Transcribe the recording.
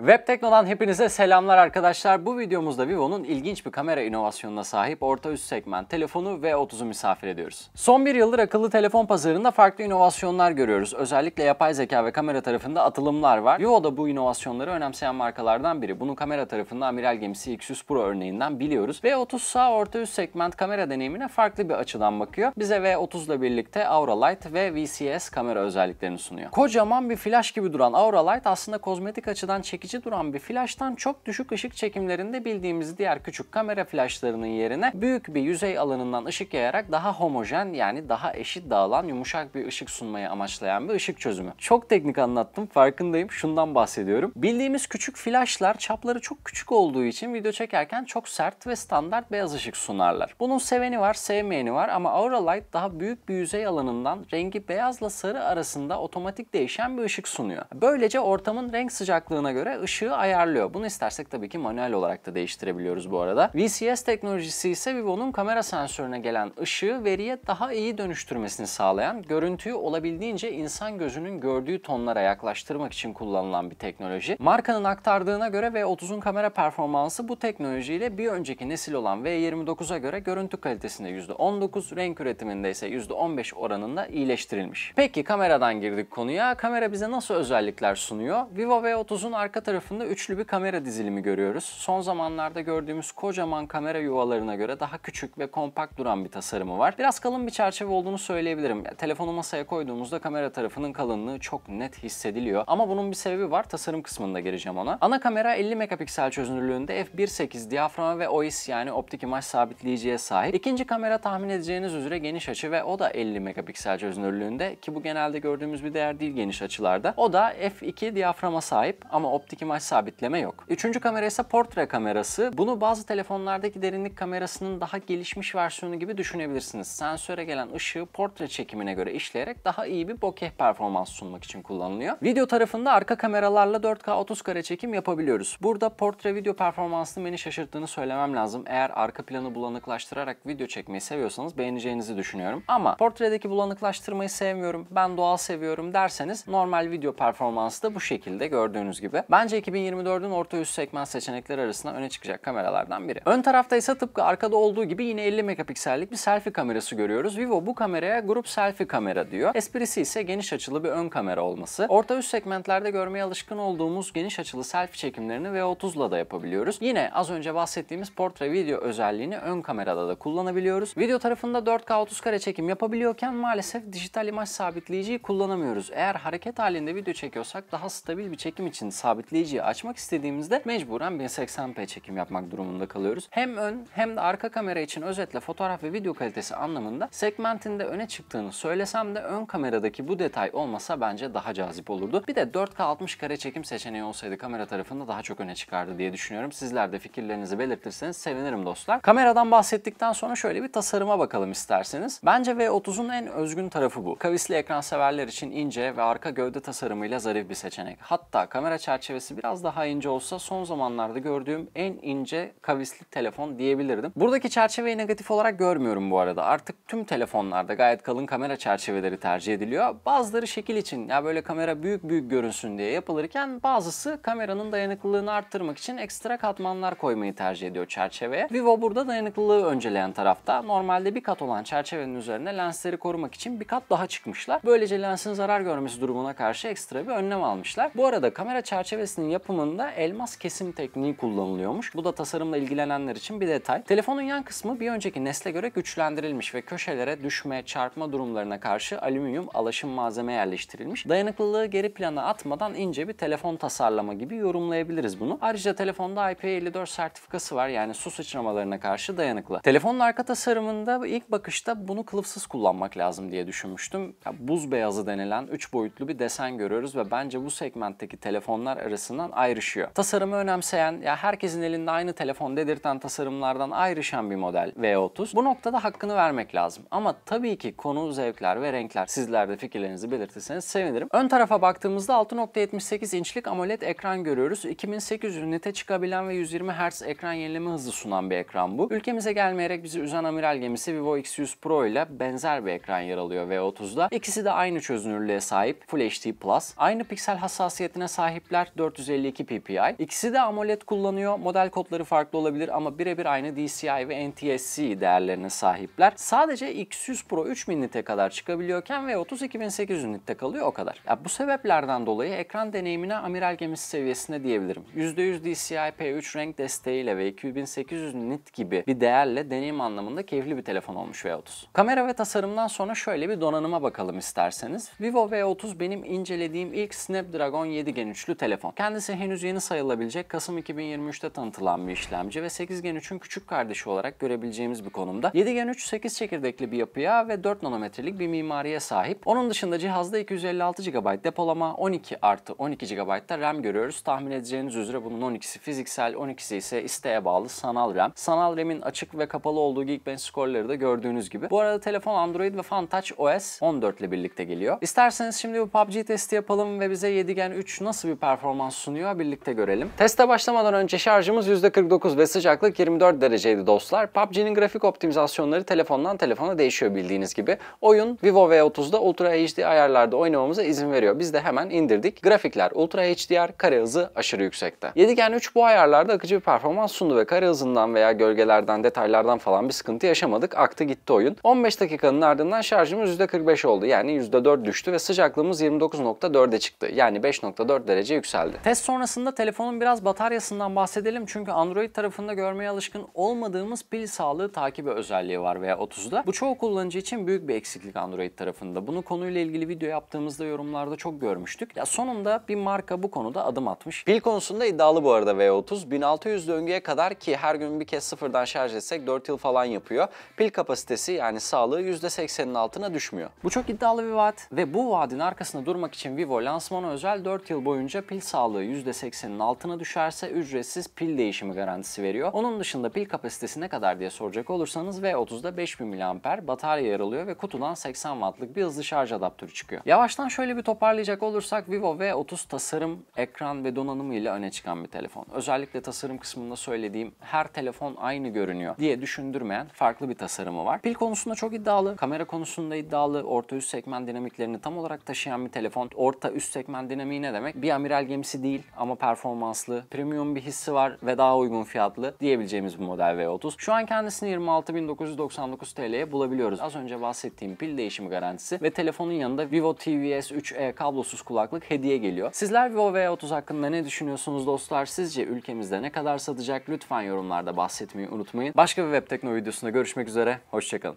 Web Tekno'dan hepinize selamlar arkadaşlar. Bu videomuzda Vivo'nun ilginç bir kamera inovasyonuna sahip orta üst segment telefonu V30'u misafir ediyoruz. Son bir yıldır akıllı telefon pazarında farklı inovasyonlar görüyoruz. Özellikle yapay zeka ve kamera tarafında atılımlar var. Vivo da bu inovasyonları önemseyen markalardan biri. Bunu kamera tarafında Amiral Gemisi X100 Pro örneğinden biliyoruz. V30 sağ orta üst segment kamera deneyimine farklı bir açıdan bakıyor. Bize V30 ile birlikte Aura Light ve VCS kamera özelliklerini sunuyor. Kocaman bir flash gibi duran Aura Light aslında kozmetik açıdan çekiyor çekici duran bir flaştan çok düşük ışık çekimlerinde bildiğimiz diğer küçük kamera flaşlarının yerine büyük bir yüzey alanından ışık yayarak daha homojen yani daha eşit dağılan yumuşak bir ışık sunmayı amaçlayan bir ışık çözümü. Çok teknik anlattım farkındayım şundan bahsediyorum. Bildiğimiz küçük flaşlar çapları çok küçük olduğu için video çekerken çok sert ve standart beyaz ışık sunarlar. Bunun seveni var sevmeyeni var ama Aura Light daha büyük bir yüzey alanından rengi beyazla sarı arasında otomatik değişen bir ışık sunuyor. Böylece ortamın renk sıcaklığına göre göre ışığı ayarlıyor. Bunu istersek tabii ki manuel olarak da değiştirebiliyoruz bu arada. VCS teknolojisi ise Vivo'nun kamera sensörüne gelen ışığı veriye daha iyi dönüştürmesini sağlayan, görüntüyü olabildiğince insan gözünün gördüğü tonlara yaklaştırmak için kullanılan bir teknoloji. Markanın aktardığına göre V30'un kamera performansı bu teknolojiyle bir önceki nesil olan V29'a göre görüntü kalitesinde %19, renk üretiminde ise %15 oranında iyileştirilmiş. Peki kameradan girdik konuya. Kamera bize nasıl özellikler sunuyor? Vivo V30'un arka tarafında üçlü bir kamera dizilimi görüyoruz. Son zamanlarda gördüğümüz kocaman kamera yuvalarına göre daha küçük ve kompakt duran bir tasarımı var. Biraz kalın bir çerçeve olduğunu söyleyebilirim. Ya, telefonu masaya koyduğumuzda kamera tarafının kalınlığı çok net hissediliyor. Ama bunun bir sebebi var. Tasarım kısmında geleceğim ona. Ana kamera 50 megapiksel çözünürlüğünde f1.8 diyaframa ve OIS yani optik imaj sabitleyiciye sahip. İkinci kamera tahmin edeceğiniz üzere geniş açı ve o da 50 megapiksel çözünürlüğünde ki bu genelde gördüğümüz bir değer değil geniş açılarda. O da f2 diyaframa sahip ama optik optik imaj sabitleme yok. Üçüncü kamera ise portre kamerası. Bunu bazı telefonlardaki derinlik kamerasının daha gelişmiş versiyonu gibi düşünebilirsiniz. Sensöre gelen ışığı portre çekimine göre işleyerek daha iyi bir bokeh performans sunmak için kullanılıyor. Video tarafında arka kameralarla 4K 30 kare çekim yapabiliyoruz. Burada portre video performansını beni şaşırttığını söylemem lazım. Eğer arka planı bulanıklaştırarak video çekmeyi seviyorsanız beğeneceğinizi düşünüyorum. Ama portredeki bulanıklaştırmayı sevmiyorum, ben doğal seviyorum derseniz normal video performansı da bu şekilde gördüğünüz gibi. Ben Bence 2024'ün orta üst segment seçenekleri arasında öne çıkacak kameralardan biri. Ön tarafta ise tıpkı arkada olduğu gibi yine 50 megapiksellik bir selfie kamerası görüyoruz. Vivo bu kameraya grup selfie kamera diyor. Esprisi ise geniş açılı bir ön kamera olması. Orta üst segmentlerde görmeye alışkın olduğumuz geniş açılı selfie çekimlerini V30'la da yapabiliyoruz. Yine az önce bahsettiğimiz portre video özelliğini ön kamerada da kullanabiliyoruz. Video tarafında 4K 30 kare çekim yapabiliyorken maalesef dijital imaj sabitleyiciyi kullanamıyoruz. Eğer hareket halinde video çekiyorsak daha stabil bir çekim için sabit sabitleyiciyi açmak istediğimizde mecburen 1080p çekim yapmak durumunda kalıyoruz. Hem ön hem de arka kamera için özetle fotoğraf ve video kalitesi anlamında segmentinde öne çıktığını söylesem de ön kameradaki bu detay olmasa bence daha cazip olurdu. Bir de 4K 60 kare çekim seçeneği olsaydı kamera tarafında daha çok öne çıkardı diye düşünüyorum. Sizler de fikirlerinizi belirtirseniz sevinirim dostlar. Kameradan bahsettikten sonra şöyle bir tasarıma bakalım isterseniz. Bence V30'un en özgün tarafı bu. Kavisli ekran severler için ince ve arka gövde tasarımıyla zarif bir seçenek. Hatta kamera çerçevesi kavisi biraz daha ince olsa son zamanlarda gördüğüm en ince kavisli telefon diyebilirdim. Buradaki çerçeveyi negatif olarak görmüyorum bu arada. Artık tüm telefonlarda gayet kalın kamera çerçeveleri tercih ediliyor. Bazıları şekil için ya böyle kamera büyük büyük görünsün diye yapılırken bazısı kameranın dayanıklılığını arttırmak için ekstra katmanlar koymayı tercih ediyor çerçeveye. Vivo burada dayanıklılığı önceleyen tarafta. Normalde bir kat olan çerçevenin üzerine lensleri korumak için bir kat daha çıkmışlar. Böylece lensin zarar görmesi durumuna karşı ekstra bir önlem almışlar. Bu arada kamera çerçevesi makinesinin yapımında elmas kesim tekniği kullanılıyormuş. Bu da tasarımla ilgilenenler için bir detay. Telefonun yan kısmı bir önceki nesle göre güçlendirilmiş ve köşelere düşme, çarpma durumlarına karşı alüminyum alaşım malzeme yerleştirilmiş. Dayanıklılığı geri plana atmadan ince bir telefon tasarlama gibi yorumlayabiliriz bunu. Ayrıca telefonda IP54 sertifikası var yani su sıçramalarına karşı dayanıklı. Telefonun arka tasarımında ilk bakışta bunu kılıfsız kullanmak lazım diye düşünmüştüm. Ya, buz beyazı denilen 3 boyutlu bir desen görüyoruz ve bence bu segmentteki telefonlar arasından ayrışıyor. Tasarımı önemseyen ya herkesin elinde aynı telefon dedirten tasarımlardan ayrışan bir model V30. Bu noktada hakkını vermek lazım. Ama tabii ki konu zevkler ve renkler. Sizler de fikirlerinizi belirtirseniz sevinirim. Ön tarafa baktığımızda 6.78 inçlik AMOLED ekran görüyoruz. 2800 ünite çıkabilen ve 120 Hz ekran yenileme hızı sunan bir ekran bu. Ülkemize gelmeyerek bizi üzen amiral gemisi Vivo X100 Pro ile benzer bir ekran yer alıyor V30'da. İkisi de aynı çözünürlüğe sahip Full HD Plus. Aynı piksel hassasiyetine sahipler. 452 ppi. İkisi de AMOLED kullanıyor. Model kodları farklı olabilir ama birebir aynı DCI ve NTSC değerlerine sahipler. Sadece X100 Pro 3000 nite kadar çıkabiliyorken ve 32800 nitte kalıyor o kadar. Ya bu sebeplerden dolayı ekran deneyimine amiral gemisi seviyesinde diyebilirim. %100 DCI P3 renk desteğiyle ve 2800 nit gibi bir değerle deneyim anlamında keyifli bir telefon olmuş V30. Kamera ve tasarımdan sonra şöyle bir donanıma bakalım isterseniz. Vivo V30 benim incelediğim ilk Snapdragon 7 Gen üçlü telefon. Kendisi henüz yeni sayılabilecek Kasım 2023'te tanıtılan bir işlemci ve 8 Gen 3'ün küçük kardeşi olarak görebileceğimiz bir konumda. 7 Gen 3 8 çekirdekli bir yapıya ve 4 nanometrelik bir mimariye sahip. Onun dışında cihazda 256 GB depolama, 12 artı 12 GB da RAM görüyoruz. Tahmin edeceğiniz üzere bunun 12'si fiziksel, 12'si ise isteğe bağlı sanal RAM. Sanal RAM'in açık ve kapalı olduğu Geekbench skorları da gördüğünüz gibi. Bu arada telefon Android ve FunTouch OS 14 ile birlikte geliyor. İsterseniz şimdi bu PUBG testi yapalım ve bize 7 Gen 3 nasıl bir performans performans sunuyor birlikte görelim. Teste başlamadan önce şarjımız %49 ve sıcaklık 24 dereceydi dostlar. PUBG'nin grafik optimizasyonları telefondan telefona değişiyor bildiğiniz gibi. Oyun Vivo V30'da Ultra HD ayarlarda oynamamıza izin veriyor. Biz de hemen indirdik. Grafikler Ultra HDR, kare hızı aşırı yüksekte. 7gen 3 bu ayarlarda akıcı bir performans sundu ve kare hızından veya gölgelerden, detaylardan falan bir sıkıntı yaşamadık. Aktı gitti oyun. 15 dakikanın ardından şarjımız %45 oldu. Yani %4 düştü ve sıcaklığımız 29.4'e çıktı. Yani 5.4 derece yükseldi herhalde. Test sonrasında telefonun biraz bataryasından bahsedelim çünkü Android tarafında görmeye alışkın olmadığımız pil sağlığı takibi özelliği var veya 30'da. Bu çoğu kullanıcı için büyük bir eksiklik Android tarafında. Bunu konuyla ilgili video yaptığımızda yorumlarda çok görmüştük. Ya sonunda bir marka bu konuda adım atmış. Pil konusunda iddialı bu arada V30. 1600 döngüye kadar ki her gün bir kez sıfırdan şarj etsek 4 yıl falan yapıyor. Pil kapasitesi yani sağlığı %80'in altına düşmüyor. Bu çok iddialı bir vaat ve bu vaadin arkasında durmak için Vivo lansmanı özel 4 yıl boyunca pil sağlığı sağlığı %80'in altına düşerse ücretsiz pil değişimi garantisi veriyor. Onun dışında pil kapasitesi ne kadar diye soracak olursanız V30'da 5000 mAh batarya yer alıyor ve kutudan 80 Watt'lık bir hızlı şarj adaptörü çıkıyor. Yavaştan şöyle bir toparlayacak olursak Vivo V30 tasarım, ekran ve donanımıyla öne çıkan bir telefon. Özellikle tasarım kısmında söylediğim her telefon aynı görünüyor diye düşündürmeyen farklı bir tasarımı var. Pil konusunda çok iddialı, kamera konusunda iddialı, orta üst segment dinamiklerini tam olarak taşıyan bir telefon. Orta üst segment dinamiği ne demek? Bir amiral gemisi kendisi değil ama performanslı, premium bir hissi var ve daha uygun fiyatlı diyebileceğimiz bir model V30. Şu an kendisini 26.999 TL'ye bulabiliyoruz. Az önce bahsettiğim pil değişimi garantisi ve telefonun yanında Vivo TVS 3e kablosuz kulaklık hediye geliyor. Sizler Vivo V30 hakkında ne düşünüyorsunuz dostlar? Sizce ülkemizde ne kadar satacak? Lütfen yorumlarda bahsetmeyi unutmayın. Başka bir web tekno videosunda görüşmek üzere. Hoşçakalın.